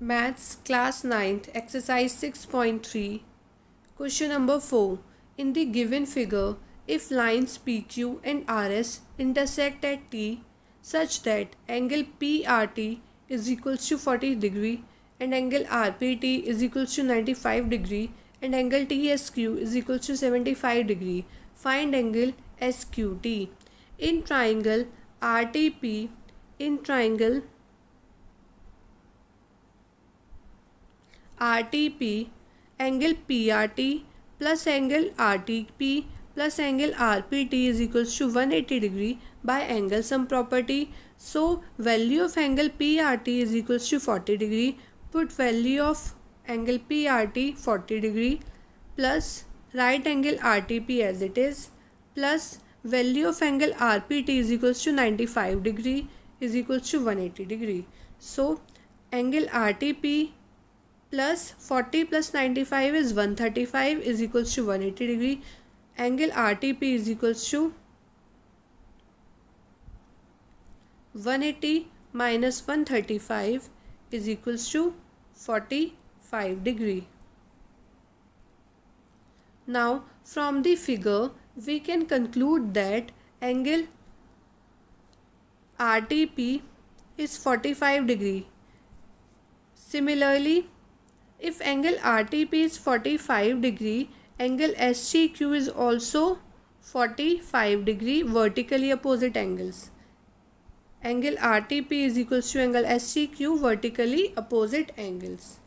Maths Class 9th Exercise 6.3 Question number 4 In the given figure if lines PQ and RS intersect at T such that angle PRT is equals to 40 degree and angle RPT is equals to 95 degree and angle TSQ is equals to 75 degree find angle SQT in triangle RTP in triangle RTP, angle PRT plus angle RTP plus angle RPT is equals to 180 degree by angle sum property. So value of angle PRT is equals to 40 degree. Put value of angle PRT 40 degree plus right angle RTP as it is plus value of angle RPT is equals to 95 degree is equals to 180 degree. So angle RTP plus 40 plus 95 is 135 is equals to 180 degree angle RTP is equals to 180 minus 135 is equals to 45 degree. Now from the figure we can conclude that angle RTP is 45 degree. Similarly if angle RTP is 45 degree, angle SCQ is also 45 degree vertically opposite angles. Angle RTP is equals to angle SCQ vertically opposite angles.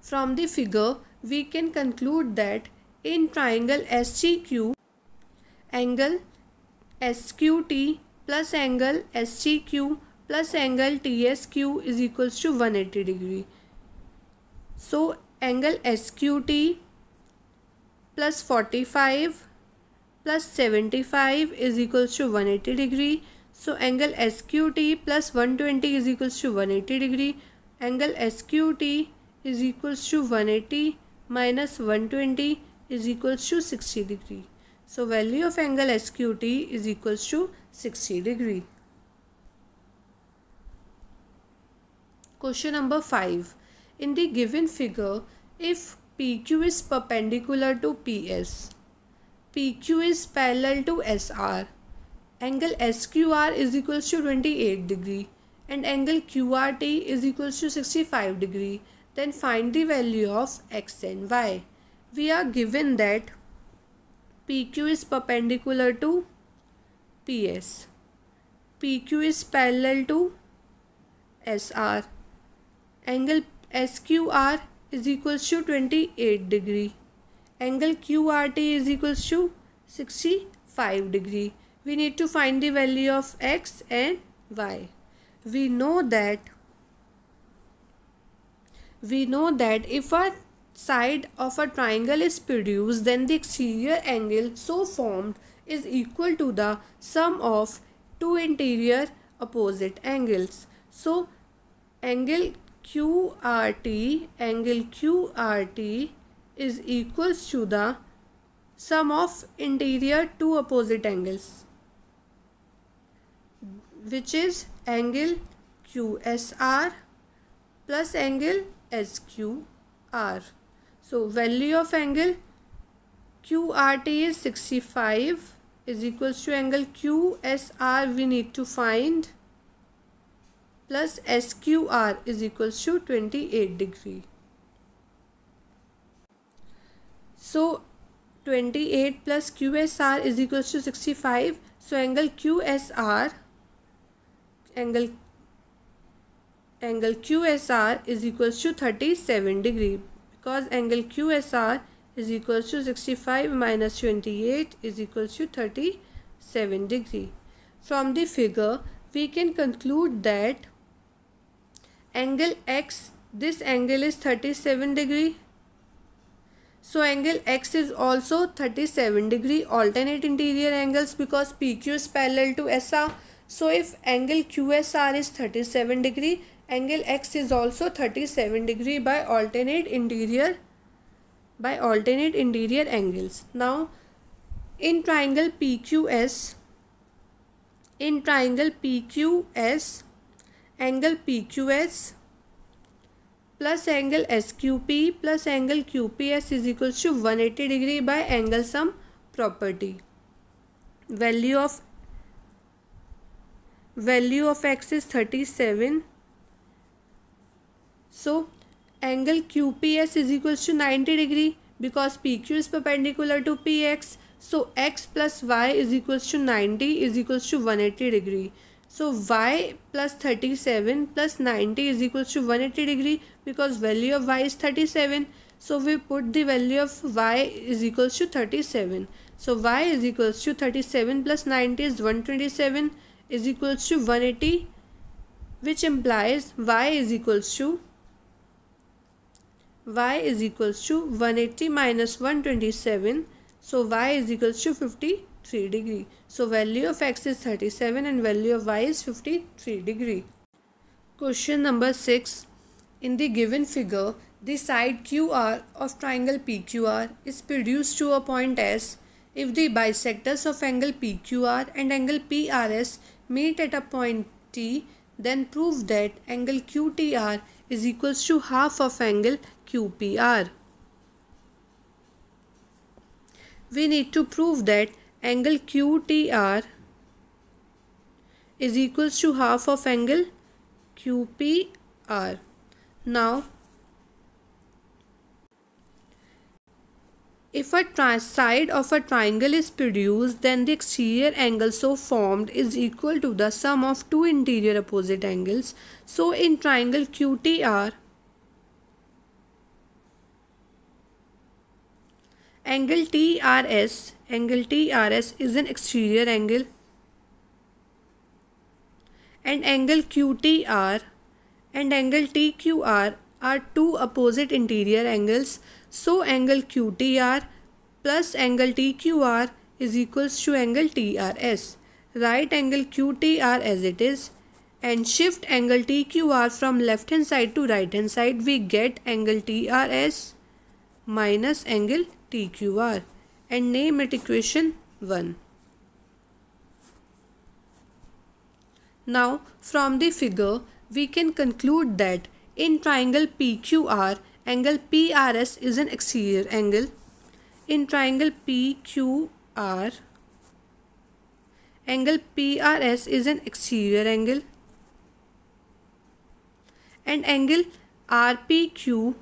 From the figure, we can conclude that in triangle SCQ, angle SQT plus angle SCQ plus angle TSQ is equals to 180 degree. So angle SQT plus 45 plus 75 is equals to 180 degree. So angle SQT plus 120 is equals to 180 degree. Angle SQT is equals to 180 minus 120 is equals to 60 degree. So value of angle SQT is equals to 60 degree. Question number 5 in the given figure if PQ is perpendicular to PS, PQ is parallel to SR, angle SQR is equal to 28 degree and angle QRT is equal to 65 degree, then find the value of x and y. We are given that PQ is perpendicular to PS. PQ is parallel to SR. Angle SQR is equals to 28 degree. Angle QRT is equals to 65 degree. We need to find the value of X and Y. We know that we know that if a side of a triangle is produced then the exterior angle so formed is equal to the sum of two interior opposite angles. So angle QRT, angle QRT is equals to the sum of interior two opposite angles which is angle QSR plus angle SQR. So value of angle QRT is 65 is equals to angle QSR we need to find plus SQR is equals to 28 degree. So 28 plus QSR is equals to 65. So angle QSR, angle angle QSR is equals to 37 degree because angle QSR is equals to 65 minus 28 is equals to 37 degree. From the figure, we can conclude that angle x this angle is 37 degree so angle x is also 37 degree alternate interior angles because pq is parallel to sr so if angle qsr is 37 degree angle x is also 37 degree by alternate interior by alternate interior angles now in triangle pqs in triangle pqs angle P Q S plus angle S Q P plus angle Q P S is equals to one eighty degree by angle sum property value of value of x is thirty seven so angle Q P S is equals to ninety degree because P Q is perpendicular to P X so x plus y is equals to ninety is equals to one eighty degree So y plus 37 plus 90 is equals to 180 degree because value of y is 37. So we put the value of y is equals to 37. So y is equals to 37 plus 90 is 127 is equals to 180 which implies y is equals to y is equals to 180 minus 127 so y is equals to 50 3 degree. So value of x is 37 and value of y is 53 degree. Question number 6. In the given figure, the side QR of triangle PQR is produced to a point S if the bisectors of angle PQR and angle PRS meet at a point T, then prove that angle QTR is equals to half of angle QPR. We need to prove that angle QTR is equals to half of angle QPR. Now, if a side of a triangle is produced, then the exterior angle so formed is equal to the sum of two interior opposite angles. So, in triangle QTR, angle TRS angle TRS is an exterior angle and angle QTR and angle TQR are two opposite interior angles. So angle QTR plus angle TQR is equals to angle TRS. Right angle QTR as it is and shift angle TQR from left hand side to right hand side we get angle TRS minus angle TQR and name it equation 1. Now from the figure we can conclude that in triangle PQR angle PRS is an exterior angle. In triangle PQR angle PRS is an exterior angle and angle RPQ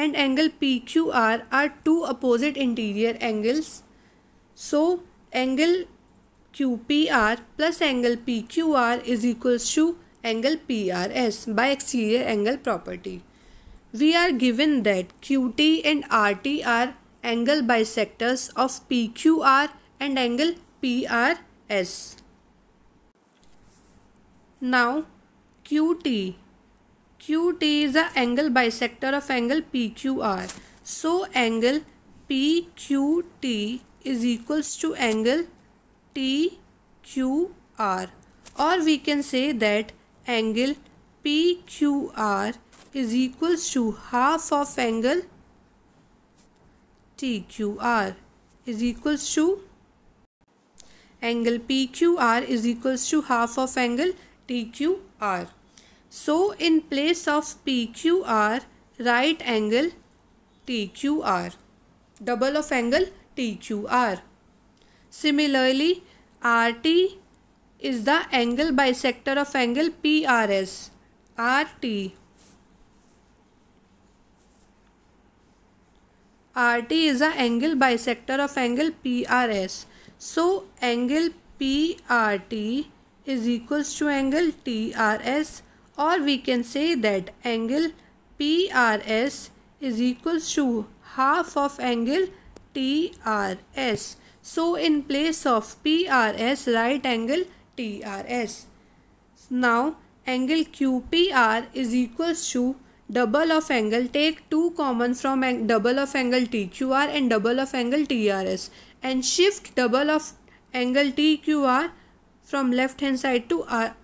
and angle PQR are two opposite interior angles. So angle QPR plus angle PQR is equals to angle PRS by exterior angle property. We are given that QT and RT are angle bisectors of PQR and angle PRS. Now QT Qt is the angle bisector of angle PQR. So angle PQT is equals to angle TQR or we can say that angle PQR is equals to half of angle TQR is equals to angle PQR is equals to half of angle TQR. So in place of PQR, right angle TQR, double of angle TQR. Similarly, RT is the angle bisector of angle PRS, RT. RT is the angle bisector of angle PRS. So angle PRT is equals to angle TRS or we can say that angle PRS is equals to half of angle TRS. So in place of PRS right angle TRS. Now angle QPR is equals to double of angle take 2 common from double of angle TQR and double of angle TRS and shift double of angle TQR from left hand side to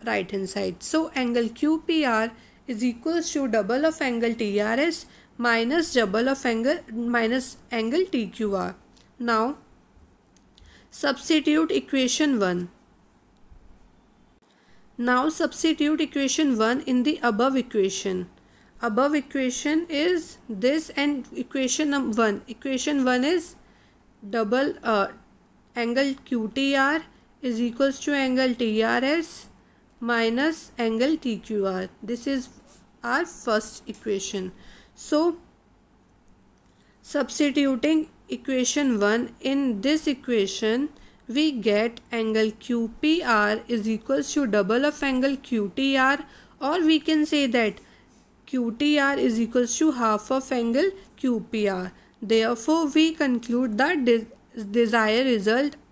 right hand side. So angle QPR is equal to double of angle TRS minus double of angle minus angle TQR. Now substitute equation 1. Now substitute equation 1 in the above equation. Above equation is this and equation 1. Equation 1 is double uh, angle QTR is equals to angle TRS minus angle TQR. This is our first equation. So, substituting equation 1 in this equation, we get angle QPR is equals to double of angle QTR or we can say that QTR is equals to half of angle QPR. Therefore, we conclude that desired result